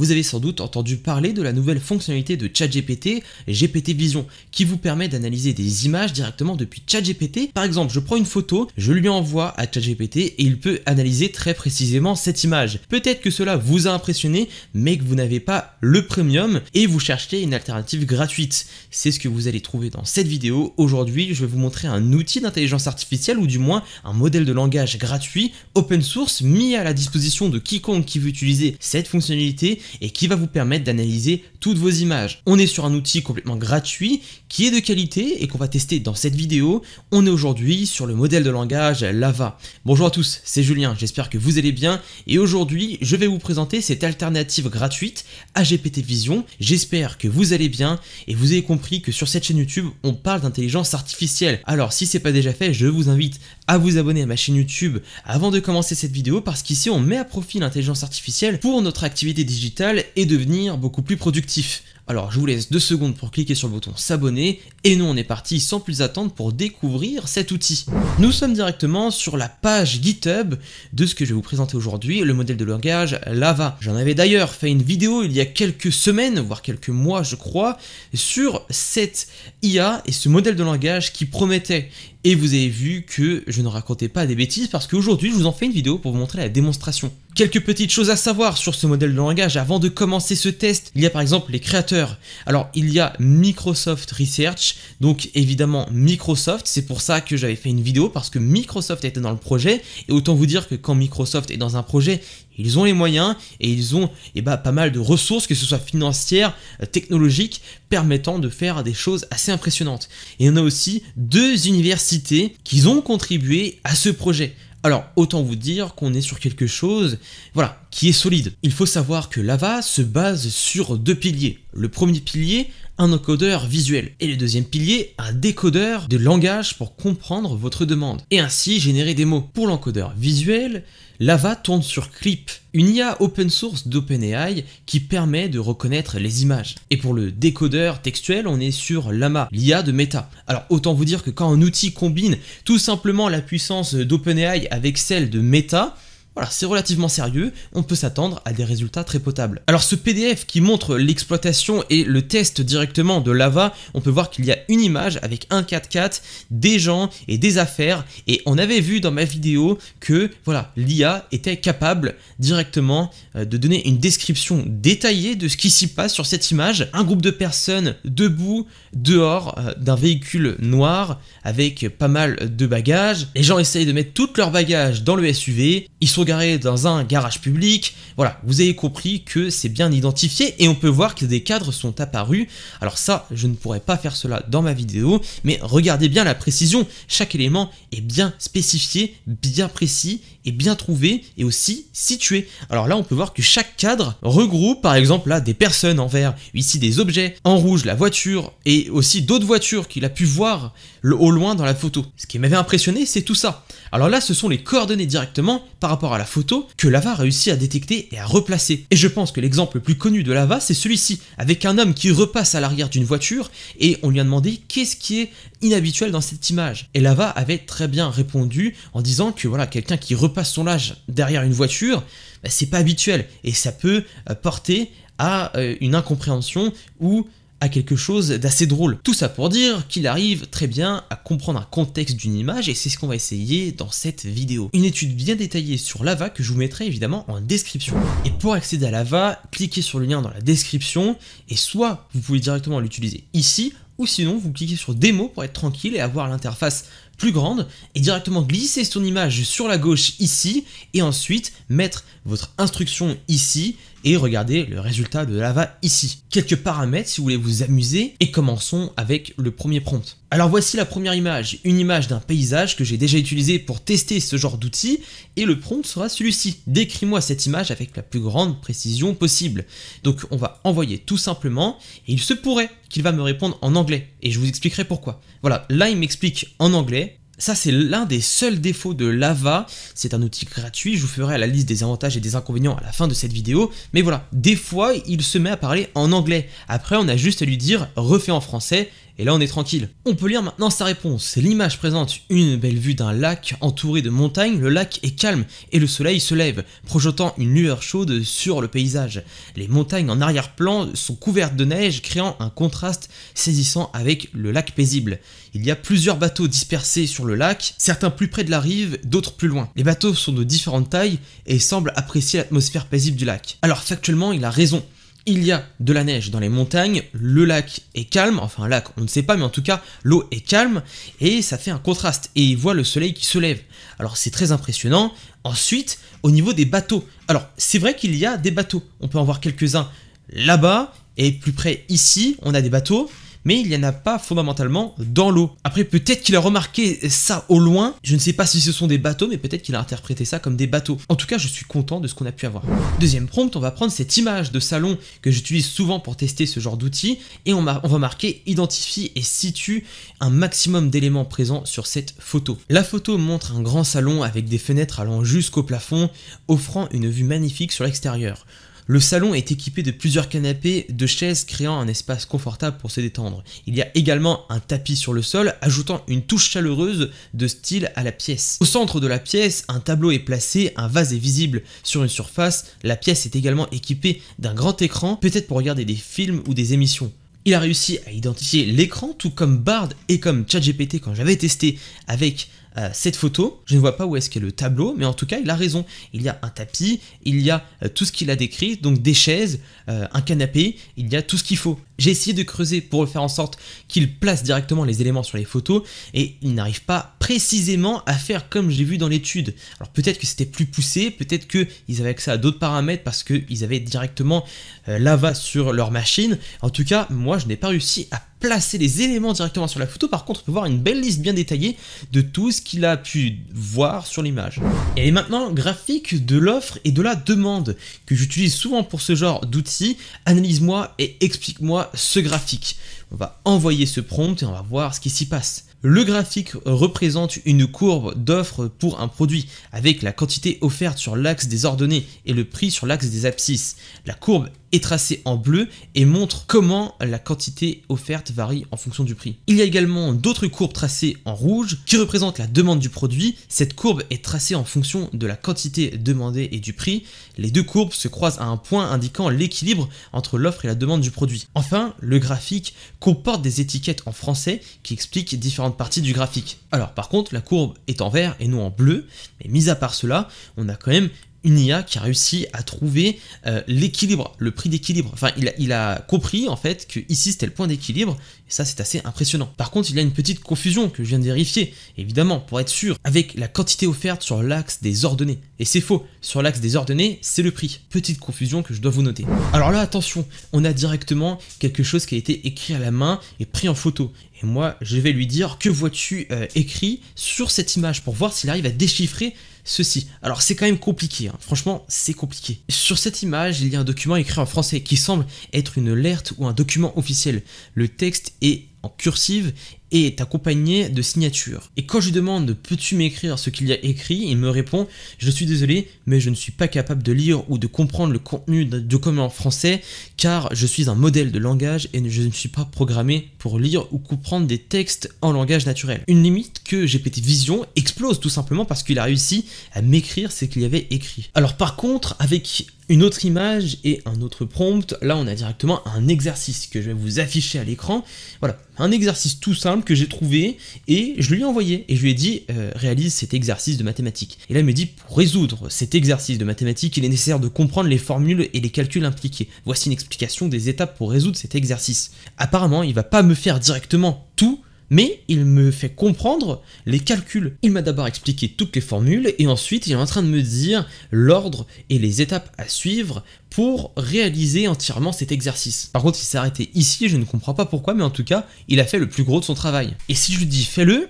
Vous avez sans doute entendu parler de la nouvelle fonctionnalité de ChatGPT, GPT Vision, qui vous permet d'analyser des images directement depuis ChatGPT. Par exemple, je prends une photo, je lui envoie à ChatGPT et il peut analyser très précisément cette image. Peut-être que cela vous a impressionné, mais que vous n'avez pas le premium et vous cherchez une alternative gratuite. C'est ce que vous allez trouver dans cette vidéo. Aujourd'hui, je vais vous montrer un outil d'intelligence artificielle ou du moins un modèle de langage gratuit, open source, mis à la disposition de quiconque qui veut utiliser cette fonctionnalité et qui va vous permettre d'analyser toutes vos images. On est sur un outil complètement gratuit qui est de qualité et qu'on va tester dans cette vidéo. On est aujourd'hui sur le modèle de langage Lava. Bonjour à tous, c'est Julien, j'espère que vous allez bien et aujourd'hui je vais vous présenter cette alternative gratuite à GPT Vision. J'espère que vous allez bien et vous avez compris que sur cette chaîne YouTube on parle d'intelligence artificielle. Alors si c'est pas déjà fait, je vous invite à vous abonner à ma chaîne YouTube avant de commencer cette vidéo parce qu'ici on met à profit l'intelligence artificielle pour notre activité digitale et devenir beaucoup plus productif. Alors je vous laisse deux secondes pour cliquer sur le bouton s'abonner et nous on est parti sans plus attendre pour découvrir cet outil. Nous sommes directement sur la page GitHub de ce que je vais vous présenter aujourd'hui, le modèle de langage Lava. J'en avais d'ailleurs fait une vidéo il y a quelques semaines, voire quelques mois je crois, sur cette IA et ce modèle de langage qui promettait et vous avez vu que je ne racontais pas des bêtises parce qu'aujourd'hui je vous en fais une vidéo pour vous montrer la démonstration. Quelques petites choses à savoir sur ce modèle de langage avant de commencer ce test. Il y a par exemple les créateurs. Alors il y a Microsoft Research, donc évidemment Microsoft, c'est pour ça que j'avais fait une vidéo parce que Microsoft était dans le projet et autant vous dire que quand Microsoft est dans un projet, ils ont les moyens et ils ont eh ben, pas mal de ressources, que ce soit financières, euh, technologiques, permettant de faire des choses assez impressionnantes. Et on a aussi deux universités qui ont contribué à ce projet. Alors, autant vous dire qu'on est sur quelque chose, voilà, qui est solide. Il faut savoir que Lava se base sur deux piliers. Le premier pilier, un encodeur visuel. Et le deuxième pilier, un décodeur de langage pour comprendre votre demande. Et ainsi générer des mots. Pour l'encodeur visuel, Lava tourne sur Clip, une IA open source d'OpenAI qui permet de reconnaître les images. Et pour le décodeur textuel, on est sur Lama, l'IA de Meta. Alors autant vous dire que quand un outil combine tout simplement la puissance d'OpenAI avec celle de Meta, alors c'est relativement sérieux, on peut s'attendre à des résultats très potables. Alors ce PDF qui montre l'exploitation et le test directement de Lava, on peut voir qu'il y a une image avec un 4x4, des gens et des affaires, et on avait vu dans ma vidéo que voilà, l'IA était capable directement euh, de donner une description détaillée de ce qui s'y passe sur cette image. Un groupe de personnes debout, dehors euh, d'un véhicule noir, avec pas mal de bagages. Les gens essayent de mettre tout leurs bagages dans le SUV, ils sont dans un garage public. Voilà, vous avez compris que c'est bien identifié et on peut voir que des cadres sont apparus. Alors ça, je ne pourrais pas faire cela dans ma vidéo, mais regardez bien la précision. Chaque élément est bien spécifié, bien précis bien trouvé et aussi situé. Alors là, on peut voir que chaque cadre regroupe par exemple là des personnes en vert, ici des objets, en rouge la voiture et aussi d'autres voitures qu'il a pu voir au loin dans la photo. Ce qui m'avait impressionné, c'est tout ça. Alors là, ce sont les coordonnées directement par rapport à la photo que Lava réussi à détecter et à replacer. Et je pense que l'exemple le plus connu de Lava, c'est celui-ci, avec un homme qui repasse à l'arrière d'une voiture et on lui a demandé qu'est-ce qui est inhabituel dans cette image. Et Lava avait très bien répondu en disant que voilà, quelqu'un qui repasse son âge derrière une voiture, bah, c'est pas habituel et ça peut euh, porter à euh, une incompréhension ou à quelque chose d'assez drôle. Tout ça pour dire qu'il arrive très bien à comprendre un contexte d'une image et c'est ce qu'on va essayer dans cette vidéo. Une étude bien détaillée sur l'AVA que je vous mettrai évidemment en description. Et pour accéder à l'AVA, cliquez sur le lien dans la description et soit vous pouvez directement l'utiliser ici ou sinon vous cliquez sur démo pour être tranquille et avoir l'interface plus grande et directement glisser son image sur la gauche ici et ensuite mettre votre instruction ici et regardez le résultat de va ici. Quelques paramètres si vous voulez vous amuser et commençons avec le premier prompt. Alors voici la première image, une image d'un paysage que j'ai déjà utilisé pour tester ce genre d'outil et le prompt sera celui-ci. Décris-moi cette image avec la plus grande précision possible. Donc on va envoyer tout simplement et il se pourrait qu'il va me répondre en anglais et je vous expliquerai pourquoi. Voilà, là il m'explique en anglais ça, c'est l'un des seuls défauts de Lava. C'est un outil gratuit. Je vous ferai la liste des avantages et des inconvénients à la fin de cette vidéo. Mais voilà, des fois, il se met à parler en anglais. Après, on a juste à lui dire refait en français et là, on est tranquille. On peut lire maintenant sa réponse. L'image présente une belle vue d'un lac entouré de montagnes. Le lac est calme et le soleil se lève, projetant une lueur chaude sur le paysage. Les montagnes en arrière-plan sont couvertes de neige, créant un contraste saisissant avec le lac paisible. Il y a plusieurs bateaux dispersés sur le lac, certains plus près de la rive, d'autres plus loin. Les bateaux sont de différentes tailles et semblent apprécier l'atmosphère paisible du lac. Alors factuellement, il a raison il y a de la neige dans les montagnes, le lac est calme, enfin lac on ne sait pas mais en tout cas l'eau est calme et ça fait un contraste et il voit le soleil qui se lève. Alors c'est très impressionnant. Ensuite au niveau des bateaux, alors c'est vrai qu'il y a des bateaux, on peut en voir quelques-uns là-bas et plus près ici on a des bateaux mais il n'y en a pas fondamentalement dans l'eau. Après, peut-être qu'il a remarqué ça au loin, je ne sais pas si ce sont des bateaux, mais peut-être qu'il a interprété ça comme des bateaux. En tout cas, je suis content de ce qu'on a pu avoir. Deuxième prompt, on va prendre cette image de salon que j'utilise souvent pour tester ce genre d'outils, et on, on va marquer identifie et situe un maximum d'éléments présents sur cette photo. La photo montre un grand salon avec des fenêtres allant jusqu'au plafond, offrant une vue magnifique sur l'extérieur. Le salon est équipé de plusieurs canapés, de chaises créant un espace confortable pour se détendre. Il y a également un tapis sur le sol ajoutant une touche chaleureuse de style à la pièce. Au centre de la pièce, un tableau est placé, un vase est visible sur une surface. La pièce est également équipée d'un grand écran, peut-être pour regarder des films ou des émissions. Il a réussi à identifier l'écran, tout comme Bard et comme ChatGPT quand j'avais testé avec euh, cette photo. Je ne vois pas où est-ce qu'est le tableau, mais en tout cas, il a raison. Il y a un tapis, il y a euh, tout ce qu'il a décrit, donc des chaises, euh, un canapé, il y a tout ce qu'il faut. J'ai essayé de creuser pour faire en sorte qu'il place directement les éléments sur les photos et il n'arrive pas précisément à faire comme j'ai vu dans l'étude. Alors peut-être que c'était plus poussé, peut-être qu'ils avaient accès à d'autres paramètres parce qu'ils avaient directement euh, l'AVA sur leur machine. En tout cas, moi je n'ai pas réussi à placer les éléments directement sur la photo. Par contre, on peut voir une belle liste bien détaillée de tout ce qu'il a pu voir sur l'image. Et maintenant, graphique de l'offre et de la demande que j'utilise souvent pour ce genre d'outils. Analyse-moi et explique-moi ce graphique. On va envoyer ce prompt et on va voir ce qui s'y passe. Le graphique représente une courbe d'offres pour un produit, avec la quantité offerte sur l'axe des ordonnées et le prix sur l'axe des abscisses. La courbe est tracé en bleu et montre comment la quantité offerte varie en fonction du prix. Il y a également d'autres courbes tracées en rouge qui représentent la demande du produit. Cette courbe est tracée en fonction de la quantité demandée et du prix. Les deux courbes se croisent à un point indiquant l'équilibre entre l'offre et la demande du produit. Enfin, le graphique comporte des étiquettes en français qui expliquent différentes parties du graphique. Alors par contre, la courbe est en vert et non en bleu, mais mis à part cela, on a quand même une IA qui a réussi à trouver euh, l'équilibre, le prix d'équilibre. Enfin, il a, compris en fait que ici c'était le point d'équilibre, et ça c'est assez impressionnant. Par contre, il y a une petite confusion que je viens de vérifier, évidemment, pour être sûr, avec la quantité offerte sur l'axe des ordonnées. Et c'est faux, sur l'axe des ordonnées, c'est le prix. Petite confusion que je dois vous noter. Alors là, attention, on a directement quelque chose qui a été écrit à la main et pris en photo. Et moi, je vais lui dire que vois-tu euh, écrit sur cette image pour voir s'il arrive à déchiffrer ceci. Alors c'est quand même compliqué, hein. franchement c'est compliqué. Sur cette image, il y a un document écrit en français qui semble être une alerte ou un document officiel. Le texte est en cursive et est accompagné de signatures. Et quand je lui demande peux-tu m'écrire ce qu'il y a écrit, il me répond je suis désolé mais je ne suis pas capable de lire ou de comprendre le contenu de comment en français car je suis un modèle de langage et je ne suis pas programmé pour lire ou comprendre des textes en langage naturel. Une limite que GPT Vision explose tout simplement parce qu'il a réussi à m'écrire ce qu'il y avait écrit. Alors par contre avec une autre image et un autre prompt, là on a directement un exercice que je vais vous afficher à l'écran. Voilà, un exercice tout simple que j'ai trouvé et je lui ai envoyé. Et je lui ai dit, euh, réalise cet exercice de mathématiques. Et là, il me dit, pour résoudre cet exercice de mathématiques, il est nécessaire de comprendre les formules et les calculs impliqués. Voici une explication des étapes pour résoudre cet exercice. Apparemment, il va pas me faire directement tout, mais il me fait comprendre les calculs. Il m'a d'abord expliqué toutes les formules et ensuite il est en train de me dire l'ordre et les étapes à suivre pour réaliser entièrement cet exercice. Par contre, il s'est arrêté ici, je ne comprends pas pourquoi, mais en tout cas, il a fait le plus gros de son travail. Et si je lui dis fais-le,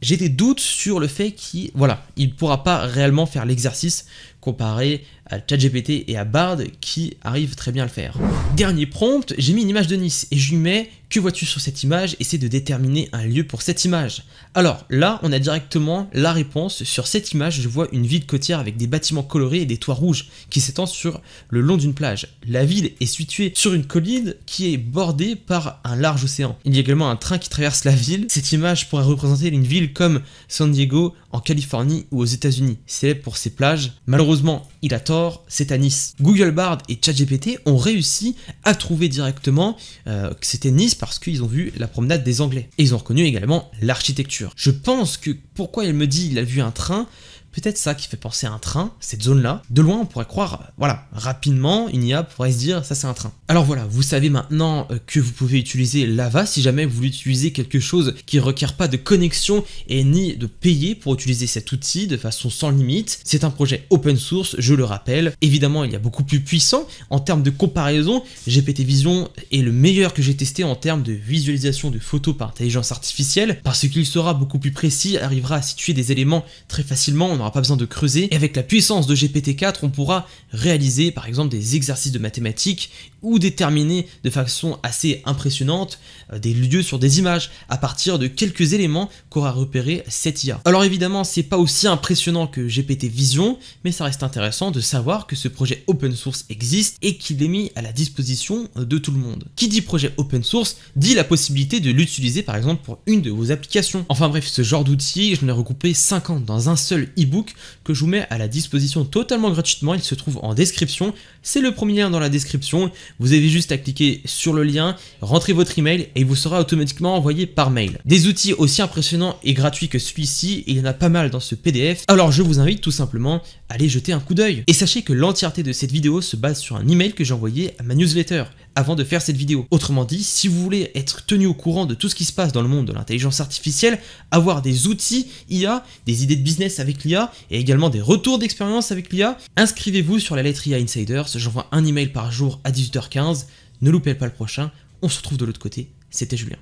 j'ai des doutes sur le fait qu'il voilà, il pourra pas réellement faire l'exercice comparé à ChatGPT et à Bard qui arrivent très bien à le faire. Dernier prompt, j'ai mis une image de Nice et je lui mets que vois-tu sur cette image Essaye de déterminer un lieu pour cette image. Alors là, on a directement la réponse. Sur cette image, je vois une ville côtière avec des bâtiments colorés et des toits rouges qui s'étendent sur le long d'une plage. La ville est située sur une colline qui est bordée par un large océan. Il y a également un train qui traverse la ville. Cette image pourrait représenter une ville comme San Diego en Californie ou aux États-Unis, célèbre pour ses plages. Malheureusement, il a tort, c'est à Nice. Google Bard et ChatGPT ont réussi à trouver directement euh, que c'était Nice parce qu'ils ont vu la promenade des Anglais. Et ils ont reconnu également l'architecture. Je pense que pourquoi il me dit il a vu un train, Peut-être ça qui fait penser à un train, cette zone-là. De loin, on pourrait croire, voilà, rapidement, il une a pourrait se dire, ça c'est un train. Alors voilà, vous savez maintenant euh, que vous pouvez utiliser Lava si jamais vous voulez utiliser quelque chose qui ne requiert pas de connexion et ni de payer pour utiliser cet outil de façon sans limite. C'est un projet open source, je le rappelle. Évidemment, il y a beaucoup plus puissant en termes de comparaison. GPT Vision est le meilleur que j'ai testé en termes de visualisation de photos par intelligence artificielle parce qu'il sera beaucoup plus précis, arrivera à situer des éléments très facilement n'aura pas besoin de creuser, et avec la puissance de GPT-4, on pourra réaliser par exemple des exercices de mathématiques ou déterminer de façon assez impressionnante euh, des lieux sur des images à partir de quelques éléments qu'aura repéré cette IA. Alors évidemment, c'est pas aussi impressionnant que GPT Vision, mais ça reste intéressant de savoir que ce projet open source existe et qu'il est mis à la disposition euh, de tout le monde. Qui dit projet open source dit la possibilité de l'utiliser par exemple pour une de vos applications. Enfin bref, ce genre d'outils, je l'ai regroupé 50 dans un seul que je vous mets à la disposition totalement gratuitement. Il se trouve en description. C'est le premier lien dans la description. Vous avez juste à cliquer sur le lien, rentrer votre email et il vous sera automatiquement envoyé par mail. Des outils aussi impressionnants et gratuits que celui-ci, il y en a pas mal dans ce PDF. Alors je vous invite tout simplement à aller jeter un coup d'œil. Et sachez que l'entièreté de cette vidéo se base sur un email que j'ai envoyé à ma newsletter avant de faire cette vidéo. Autrement dit, si vous voulez être tenu au courant de tout ce qui se passe dans le monde de l'intelligence artificielle, avoir des outils IA, des idées de business avec l'IA et également des retours d'expérience avec l'IA, inscrivez-vous sur la lettre IA Insiders, j'envoie un email par jour à 18h15, ne loupez pas le prochain, on se retrouve de l'autre côté, c'était Julien.